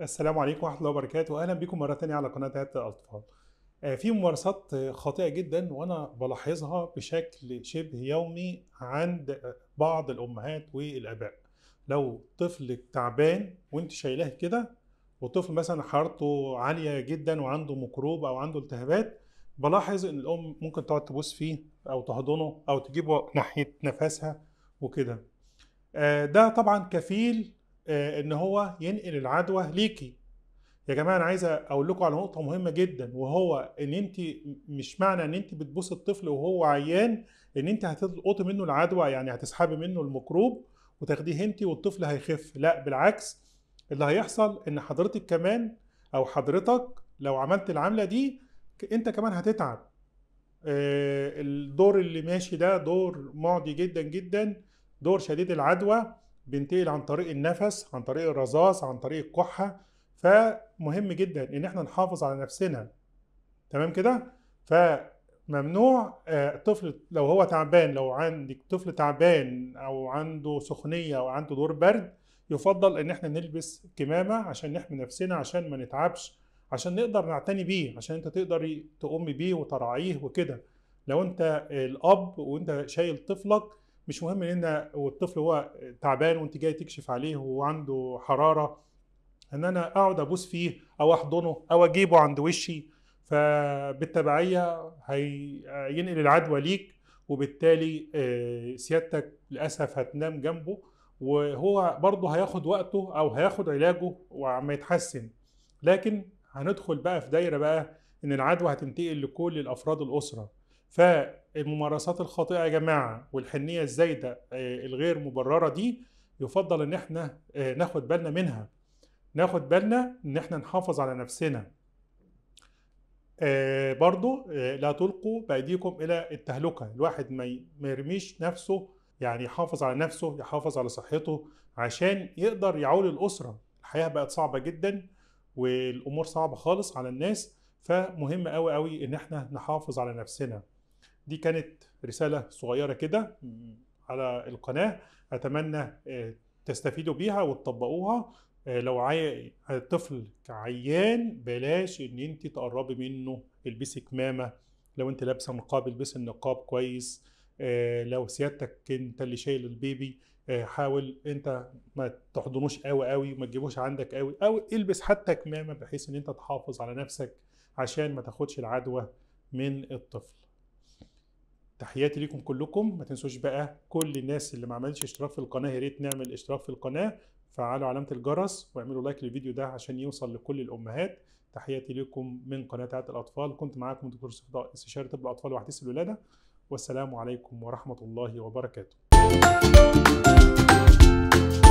السلام عليكم ورحمه الله وبركاته اهلا بكم مره ثانيه على قناه عياده الاطفال آه، في ممارسات خاطئه جدا وانا بلاحظها بشكل شبه يومي عند بعض الامهات والاباء لو طفلك تعبان وانت شايلاه كده وطفل مثلا حرارته عاليه جدا وعنده ميكروب او عنده التهابات بلاحظ ان الام ممكن تقعد تبوس فيه او تحضنه او تجيبه ناحيه نفسها وكده آه، ده طبعا كفيل آه، ان هو ينقل العدوى ليكي يا جماعه انا عايز اقول لكم على نقطه مهمه جدا وهو ان انت مش معنى ان انت بتبص الطفل وهو عيان ان انت هتلقطي منه العدوى يعني هتسحبي منه الميكروب وتاخديه انت والطفل هيخف لا بالعكس اللي هيحصل ان حضرتك كمان او حضرتك لو عملت العمله دي انت كمان هتتعب آه، الدور اللي ماشي ده دور معدي جدا جدا دور شديد العدوى بينتقل عن طريق النفس عن طريق الرذاذ عن طريق الكحه فمهم جدا ان احنا نحافظ على نفسنا تمام كده فممنوع آه، طفل لو هو تعبان لو عندك طفل تعبان او عنده سخنية او عنده دور برد يفضل ان احنا نلبس كمامه عشان نحمي نفسنا عشان ما نتعبش عشان نقدر نعتني بيه عشان انت تقدري تقومي بيه وترعيه وكده لو انت الاب وانت شايل طفلك مش مهم ان والطفل هو تعبان وانت جاي تكشف عليه وعنده حراره ان انا اقعد ابوس فيه او احضنه او اجيبه عند وشي فبالتبعيه هينقل العدوى ليك وبالتالي آه، سيادتك للاسف هتنام جنبه وهو برضه هياخد وقته او هياخد علاجه وعم يتحسن لكن هندخل بقى في دايره بقى ان العدوى هتنتقل لكل الافراد الاسره فالممارسات الخاطئه يا جماعه والحنيه الزايده آه، الغير مبرره دي يفضل ان احنا آه، ناخد بالنا منها ناخد بالنا ان احنا نحافظ على نفسنا آه، برضو لا تلقوا بايديكم الى التهلكه الواحد ما يرميش نفسه يعني يحافظ على نفسه يحافظ على صحته عشان يقدر يعول الاسره الحياه بقت صعبه جدا والامور صعبه خالص على الناس فمهم قوي قوي ان احنا نحافظ على نفسنا دي كانت رسالة صغيرة كده على القناة أتمنى آه، تستفيدوا بيها وتطبقوها آه، لو عاي... طفل عيان بلاش ان انت تقربي منه البسي كمامه لو انت لابسه نقاب البسي النقاب كويس آه، لو سيادتك انت اللي شايل البيبي حاول انت ما تحضنوش قوي قوي وما تجيبوش عندك قوي او البس حتى كمامه بحيث ان انت تحافظ على نفسك عشان ما تاخدش العدوى من الطفل تحياتي ليكم كلكم ما تنسوش بقى كل الناس اللي ما عملتش اشتراك في القناه يا ريت نعمل اشتراك في القناه فعلوا علامه الجرس واعملوا لايك للفيديو ده عشان يوصل لكل الامهات تحياتي لكم من قناه عاده الاطفال كنت معاكم دكتور استشاري طب الاطفال وحديث الولاده والسلام عليكم ورحمه الله وبركاته